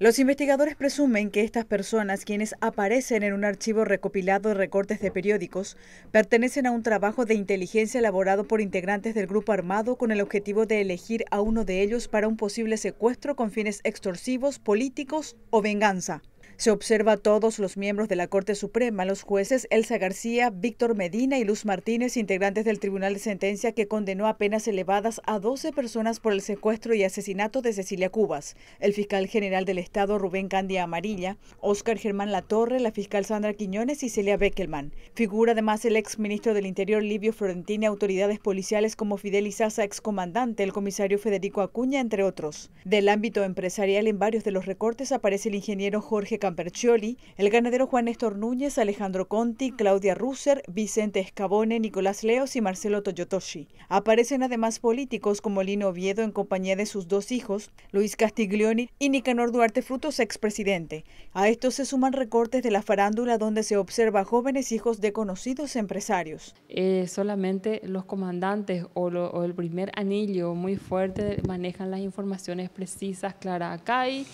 Los investigadores presumen que estas personas, quienes aparecen en un archivo recopilado de recortes de periódicos, pertenecen a un trabajo de inteligencia elaborado por integrantes del grupo armado con el objetivo de elegir a uno de ellos para un posible secuestro con fines extorsivos, políticos o venganza. Se observa a todos los miembros de la Corte Suprema, los jueces Elsa García, Víctor Medina y Luz Martínez, integrantes del Tribunal de Sentencia que condenó a penas elevadas a 12 personas por el secuestro y asesinato de Cecilia Cubas, el fiscal general del Estado Rubén Candia Amarilla, Oscar Germán Latorre, la fiscal Sandra Quiñones y Celia Beckelman. Figura además el ex ministro del Interior Livio Florentini, autoridades policiales como Fidel Izaza, excomandante, el comisario Federico Acuña, entre otros. Del ámbito empresarial en varios de los recortes aparece el ingeniero Jorge Percioli, el ganadero Juan Néstor Núñez, Alejandro Conti, Claudia Russer, Vicente Escabone, Nicolás Leos y Marcelo Toyotoshi. Aparecen además políticos como Lino Oviedo en compañía de sus dos hijos, Luis Castiglioni y Nicanor Duarte Frutos, expresidente. A estos se suman recortes de la farándula donde se observa jóvenes hijos de conocidos empresarios. Eh, solamente los comandantes o, el primer anillo muy fuerte manejan las informaciones precisas, clara, Acá hay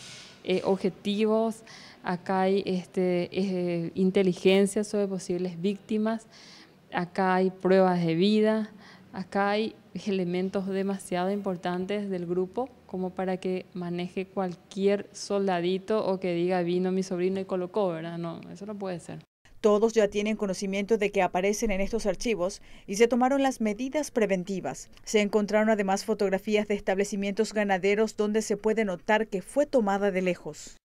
eh, objetivos, acá hay este, eh, inteligencia sobre posibles víctimas, acá hay pruebas de vida, acá hay elementos demasiado importantes del grupo como para que maneje cualquier soldadito o que diga vino mi sobrino y colocó, ¿verdad? No, eso no puede ser. Todos ya tienen conocimiento de que aparecen en estos archivos y se tomaron las medidas preventivas. Se encontraron además fotografías de establecimientos ganaderos donde se puede notar que fue tomada de lejos.